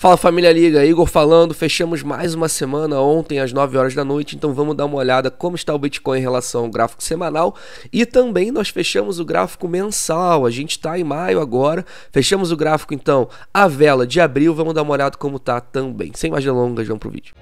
Fala família Liga, Igor falando. Fechamos mais uma semana ontem às 9 horas da noite, então vamos dar uma olhada como está o Bitcoin em relação ao gráfico semanal e também nós fechamos o gráfico mensal. A gente está em maio agora, fechamos o gráfico então a vela de abril. Vamos dar uma olhada como está também. Sem mais delongas, vamos pro vídeo.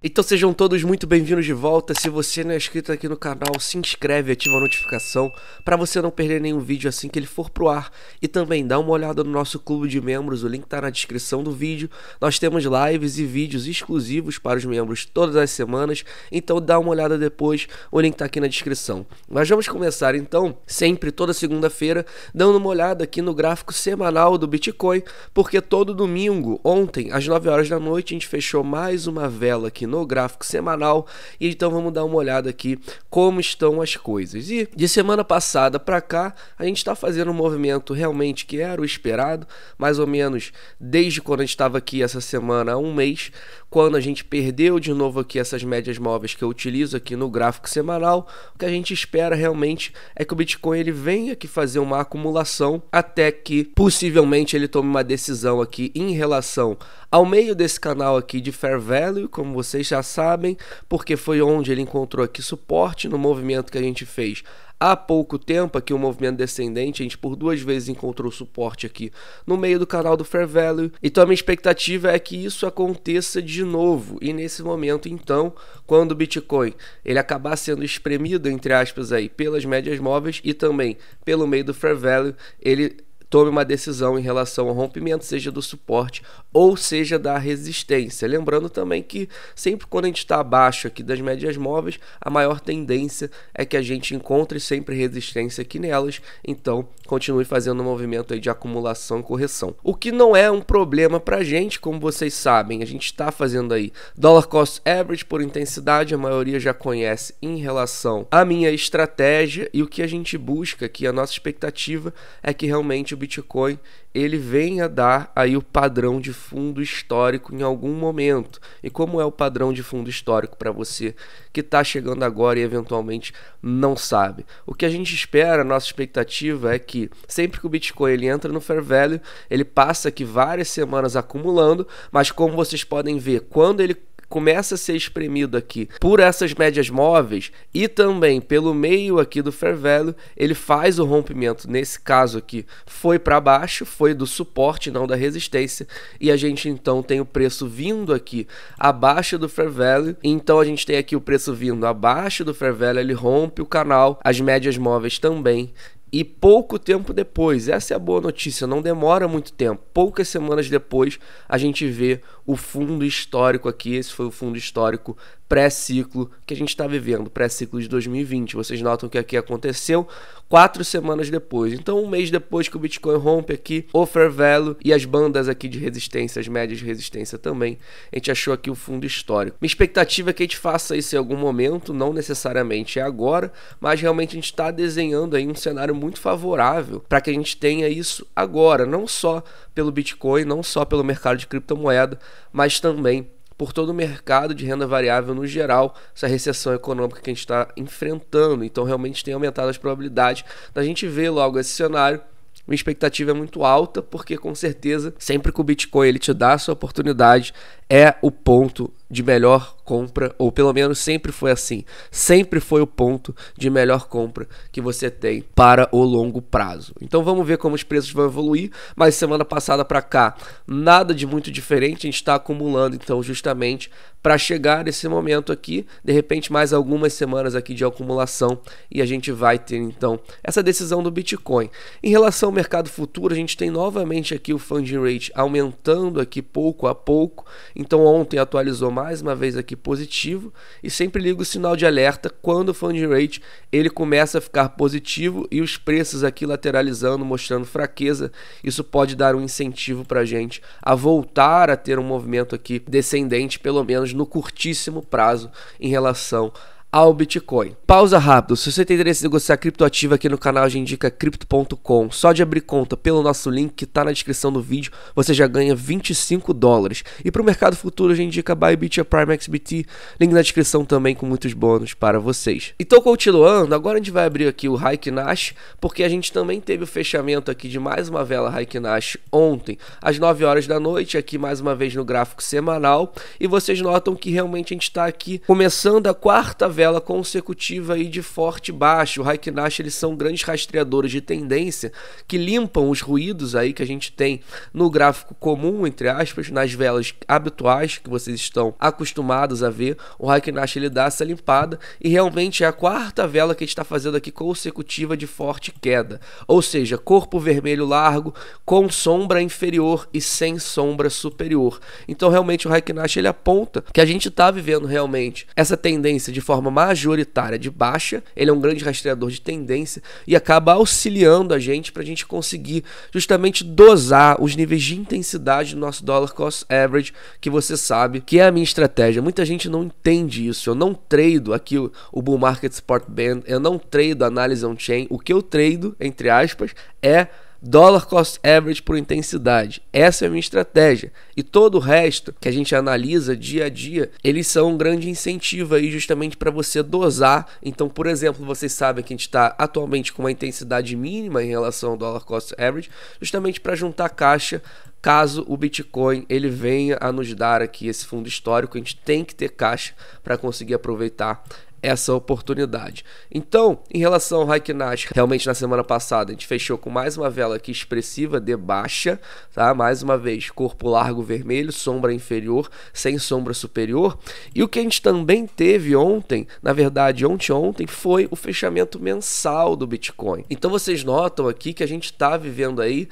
Então sejam todos muito bem-vindos de volta. Se você não é inscrito aqui no canal, se inscreve, ativa a notificação para você não perder nenhum vídeo assim que ele for pro ar. E também dá uma olhada no nosso clube de membros, o link tá na descrição do vídeo. Nós temos lives e vídeos exclusivos para os membros todas as semanas, então dá uma olhada depois, o link tá aqui na descrição. Mas vamos começar então, sempre toda segunda-feira, dando uma olhada aqui no gráfico semanal do Bitcoin, porque todo domingo, ontem, às 9 horas da noite, a gente fechou mais uma vela aqui no gráfico semanal. E então vamos dar uma olhada aqui como estão as coisas. E de semana passada para cá, a gente está fazendo um movimento realmente que era o esperado, mais ou menos desde quando a gente estava aqui essa semana há um mês, quando a gente perdeu de novo aqui essas médias móveis que eu utilizo aqui no gráfico semanal, o que a gente espera realmente é que o Bitcoin ele venha aqui fazer uma acumulação até que possivelmente ele tome uma decisão aqui em relação ao meio desse canal aqui de fair value, como vocês já sabem, porque foi onde ele encontrou aqui suporte no movimento que a gente fez Há pouco tempo aqui o movimento descendente, a gente por duas vezes encontrou suporte aqui no meio do canal do Fair Value. Então a minha expectativa é que isso aconteça de novo. E nesse momento, então, quando o Bitcoin ele acabar sendo espremido entre aspas aí pelas médias móveis e também pelo meio do Fair Value, ele tome uma decisão em relação ao rompimento, seja do suporte ou seja da resistência. Lembrando também que sempre quando a gente está abaixo aqui das médias móveis, a maior tendência é que a gente encontre sempre resistência aqui nelas, então continue fazendo um movimento aí de acumulação e correção. O que não é um problema para a gente, como vocês sabem, a gente está fazendo aí dollar cost average por intensidade, a maioria já conhece em relação à minha estratégia e o que a gente busca aqui, a nossa expectativa é que realmente Bitcoin ele venha dar aí o padrão de fundo histórico em algum momento. E como é o padrão de fundo histórico para você que está chegando agora e eventualmente não sabe? O que a gente espera, a nossa expectativa é que sempre que o Bitcoin ele entra no fair value, ele passa aqui várias semanas acumulando, mas como vocês podem ver, quando ele começa a ser espremido aqui por essas médias móveis e também pelo meio aqui do fair value, ele faz o rompimento. Nesse caso aqui, foi para baixo, foi do suporte, não da resistência, e a gente então tem o preço vindo aqui abaixo do fair value. Então a gente tem aqui o preço vindo abaixo do fair value, ele rompe o canal, as médias móveis também e pouco tempo depois, essa é a boa notícia, não demora muito tempo. Poucas semanas depois, a gente vê o fundo histórico aqui. Esse foi o fundo histórico pré-ciclo que a gente está vivendo, pré-ciclo de 2020. Vocês notam que aqui aconteceu quatro semanas depois. Então, um mês depois que o Bitcoin rompe aqui, o fair value e as bandas aqui de resistência, as médias de resistência também, a gente achou aqui o fundo histórico. Minha expectativa é que a gente faça isso em algum momento, não necessariamente é agora, mas realmente a gente está desenhando aí um cenário muito favorável para que a gente tenha isso agora, não só pelo Bitcoin, não só pelo mercado de criptomoeda, mas também por todo o mercado de renda variável no geral, essa recessão econômica que a gente está enfrentando. Então, realmente tem aumentado as probabilidades da gente ver logo esse cenário minha expectativa é muito alta, porque com certeza, sempre que o Bitcoin ele te dá sua oportunidade, é o ponto de melhor compra, ou pelo menos sempre foi assim. Sempre foi o ponto de melhor compra que você tem para o longo prazo. Então vamos ver como os preços vão evoluir, mas semana passada para cá, nada de muito diferente, a gente está acumulando então justamente para chegar nesse momento aqui, de repente mais algumas semanas aqui de acumulação e a gente vai ter então essa decisão do Bitcoin. Em relação ao mercado futuro, a gente tem novamente aqui o funding rate aumentando aqui pouco a pouco. Então ontem atualizou mais uma vez aqui positivo e sempre ligo o sinal de alerta quando o funding rate ele começa a ficar positivo e os preços aqui lateralizando, mostrando fraqueza, isso pode dar um incentivo para a gente a voltar a ter um movimento aqui descendente, pelo menos no curtíssimo prazo em relação ao Bitcoin. Pausa rápido, se você tem interesse em negociar criptoativo aqui no canal, a gente indica cripto.com. Só de abrir conta pelo nosso link que está na descrição do vídeo, você já ganha 25 dólares. E para o mercado futuro, a gente indica Bybit e Prime XBT, link na descrição também com muitos bônus para vocês. Então, continuando, agora a gente vai abrir aqui o Nash, porque a gente também teve o fechamento aqui de mais uma vela Nash ontem, às 9 horas da noite, aqui mais uma vez no gráfico semanal, e vocês notam que realmente a gente está aqui começando a quarta novela consecutiva aí de forte baixo. O Raikinash, eles são grandes rastreadores de tendência que limpam os ruídos aí que a gente tem no gráfico comum, entre aspas, nas velas habituais que vocês estão acostumados a ver. O Raikinash, ele dá essa limpada e realmente é a quarta vela que a gente está fazendo aqui consecutiva de forte queda. Ou seja, corpo vermelho largo com sombra inferior e sem sombra superior. Então realmente o Raikinash, ele aponta que a gente está vivendo realmente essa tendência de forma forma majoritária de baixa, ele é um grande rastreador de tendência e acaba auxiliando a gente para a gente conseguir justamente dosar os níveis de intensidade do nosso dollar cost average, que você sabe que é a minha estratégia. Muita gente não entende isso. Eu não trado aqui o, bull market support band, eu não trado análise on chain. O que eu trado, entre aspas, é Dollar cost average por intensidade. Essa é a minha estratégia. E todo o resto que a gente analisa dia a dia, eles são um grande incentivo aí justamente para você dosar. Então, por exemplo, vocês sabem que a gente está atualmente com uma intensidade mínima em relação ao dollar cost average, justamente para juntar caixa caso o Bitcoin ele venha a nos dar aqui esse fundo histórico, a gente tem que ter caixa para conseguir aproveitar essa oportunidade. Então, em relação ao Haikinash, realmente na semana passada a gente fechou com mais uma vela aqui expressiva de baixa, tá? Mais uma vez, corpo largo vermelho, sombra inferior, sem sombra superior. E o que a gente também teve ontem, na verdade, ontem ontem, foi o fechamento mensal do Bitcoin. Então vocês notam aqui que a gente está vivendo aí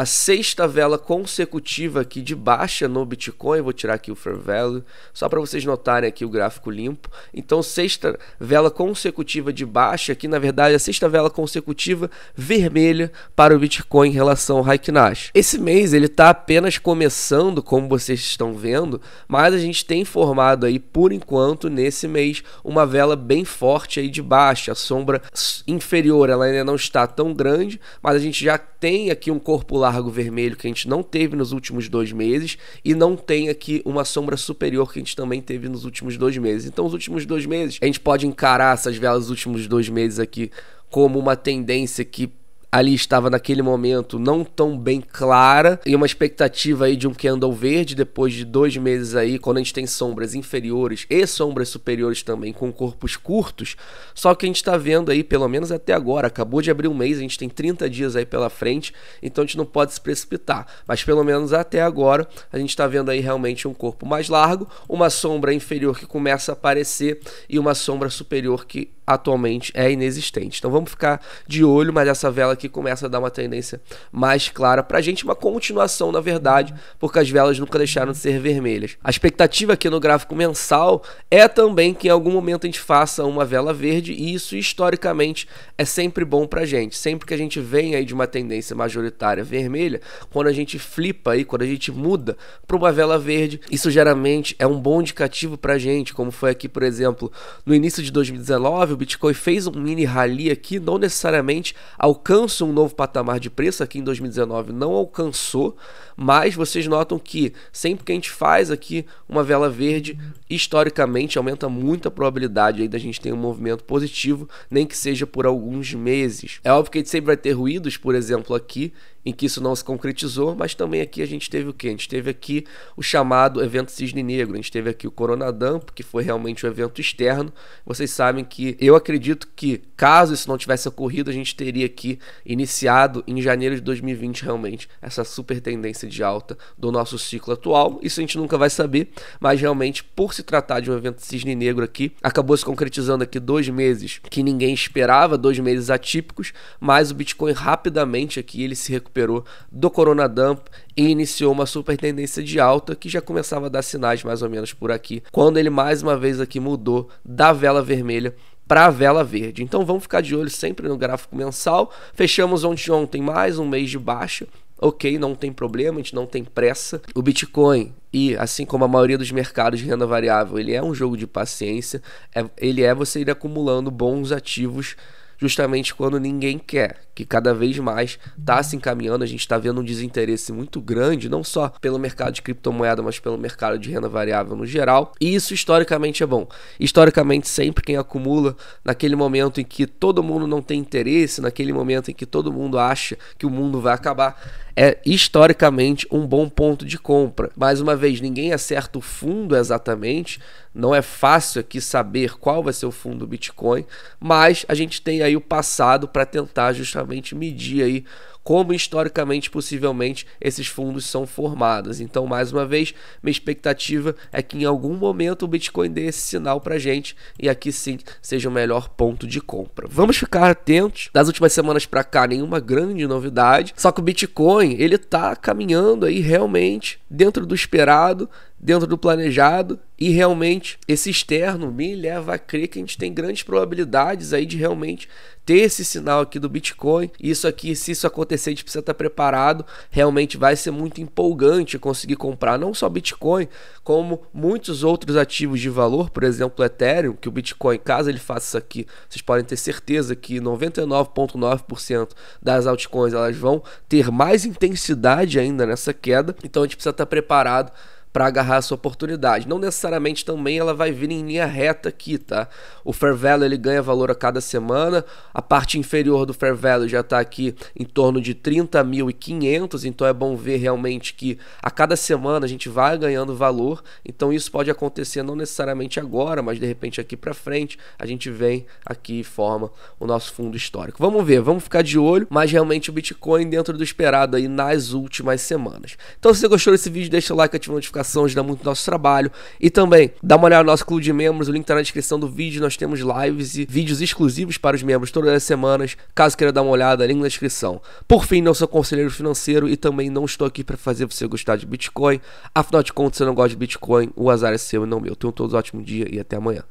a sexta vela consecutiva aqui de baixa no Bitcoin. Vou tirar aqui o fair value, só para vocês notarem aqui o gráfico limpo. Então, sexta vela consecutiva de baixa aqui, na verdade, a sexta vela consecutiva vermelha para o Bitcoin em relação ao Haikinash. Esse mês ele está apenas começando, como vocês estão vendo, mas a gente tem formado aí por enquanto nesse mês uma vela bem forte aí de baixa. A sombra inferior ela ainda não está tão grande, mas a gente já tem aqui um corpo lá largo vermelho que a gente não teve nos últimos dois meses e não tem aqui uma sombra superior que a gente também teve nos últimos dois meses. Então, os últimos dois meses, a gente pode encarar essas velas dos últimos dois meses aqui como uma tendência que ali estava naquele momento não tão bem clara e uma expectativa aí de um candle verde depois de dois meses aí quando a gente tem sombras inferiores e sombras superiores também com corpos curtos só que a gente está vendo aí pelo menos até agora acabou de abrir um mês a gente tem 30 dias aí pela frente então a gente não pode se precipitar mas pelo menos até agora a gente está vendo aí realmente um corpo mais largo uma sombra inferior que começa a aparecer e uma sombra superior que atualmente é inexistente. Então vamos ficar de olho, mas essa vela aqui começa a dar uma tendência mais clara para a gente, uma continuação na verdade, porque as velas nunca deixaram de ser vermelhas. A expectativa aqui no gráfico mensal é também que em algum momento a gente faça uma vela verde e isso historicamente é sempre bom para a gente. Sempre que a gente vem aí de uma tendência majoritária vermelha, quando a gente flipa aí, quando a gente muda para uma vela verde, isso geralmente é um bom indicativo para a gente, como foi aqui, por exemplo, no início de 2019, Bitcoin fez um mini rally aqui, não necessariamente alcança um novo patamar de preço, aqui em 2019 não alcançou, mas vocês notam que sempre que a gente faz aqui uma vela verde, historicamente aumenta muito a probabilidade aí da gente ter um movimento positivo, nem que seja por alguns meses. É óbvio que a gente sempre vai ter ruídos, por exemplo, aqui, em que isso não se concretizou, mas também aqui a gente teve o que? A gente teve aqui o chamado evento Cisne Negro, a gente teve aqui o Coronadamp, que foi realmente um evento externo. Vocês sabem que eu acredito que, caso isso não tivesse ocorrido, a gente teria aqui iniciado em janeiro de 2020 realmente essa super tendência de alta do nosso ciclo atual. Isso a gente nunca vai saber, mas realmente, por se tratar de um evento Cisne Negro aqui, acabou se concretizando aqui dois meses que ninguém esperava, dois meses atípicos, mas o Bitcoin rapidamente aqui ele se recuperou recuperou do Dump e iniciou uma super tendência de alta que já começava a dar sinais mais ou menos por aqui, quando ele mais uma vez aqui mudou da vela vermelha para a vela verde. Então vamos ficar de olho sempre no gráfico mensal. Fechamos ontem, ontem mais um mês de baixa, ok, não tem problema, a gente não tem pressa. O Bitcoin, e assim como a maioria dos mercados de renda variável, ele é um jogo de paciência, é, ele é você ir acumulando bons ativos justamente quando ninguém quer, que cada vez mais está se encaminhando, a gente está vendo um desinteresse muito grande, não só pelo mercado de criptomoeda, mas pelo mercado de renda variável no geral. E isso historicamente é bom. Historicamente, sempre quem acumula naquele momento em que todo mundo não tem interesse, naquele momento em que todo mundo acha que o mundo vai acabar, é historicamente um bom ponto de compra. Mais uma vez, ninguém acerta o fundo exatamente, não é fácil aqui saber qual vai ser o fundo do Bitcoin, mas a gente tem aí aí o passado para tentar justamente medir aí como historicamente, possivelmente, esses fundos são formados. Então, mais uma vez, minha expectativa é que em algum momento o Bitcoin dê esse sinal para gente e aqui sim seja o melhor ponto de compra. Vamos ficar atentos. Das últimas semanas para cá, nenhuma grande novidade. Só que o Bitcoin ele está caminhando aí realmente dentro do esperado dentro do planejado e realmente esse externo me leva a crer que a gente tem grandes probabilidades aí de realmente ter esse sinal aqui do Bitcoin. Isso aqui, se isso acontecer, a gente precisa estar preparado. Realmente vai ser muito empolgante conseguir comprar não só Bitcoin, como muitos outros ativos de valor, por exemplo, Ethereum, que o Bitcoin, caso ele faça isso aqui, vocês podem ter certeza que 99.9% das altcoins elas vão ter mais intensidade ainda nessa queda. Então a gente precisa estar preparado para agarrar essa oportunidade. Não necessariamente também ela vai vir em linha reta aqui, tá? O fair value ele ganha valor a cada semana, a parte inferior do fair value já está aqui em torno de 30.500, então é bom ver realmente que a cada semana a gente vai ganhando valor, então isso pode acontecer não necessariamente agora, mas de repente aqui para frente a gente vem aqui e forma o nosso fundo histórico. Vamos ver, vamos ficar de olho, mas realmente o Bitcoin dentro do esperado aí nas últimas semanas. Então se você gostou desse vídeo, deixa o like, ativa a notificação ajuda muito o nosso trabalho. E também, dá uma olhada no nosso clube de membros, o link tá na descrição do vídeo. Nós temos lives e vídeos exclusivos para os membros todas as semanas. Caso queira dar uma olhada, link na descrição. Por fim, não sou conselheiro financeiro e também não estou aqui para fazer você gostar de Bitcoin. Afinal de contas, se você não gosta de Bitcoin, o azar é seu e não meu. Tenham todos um ótimo dia e até amanhã.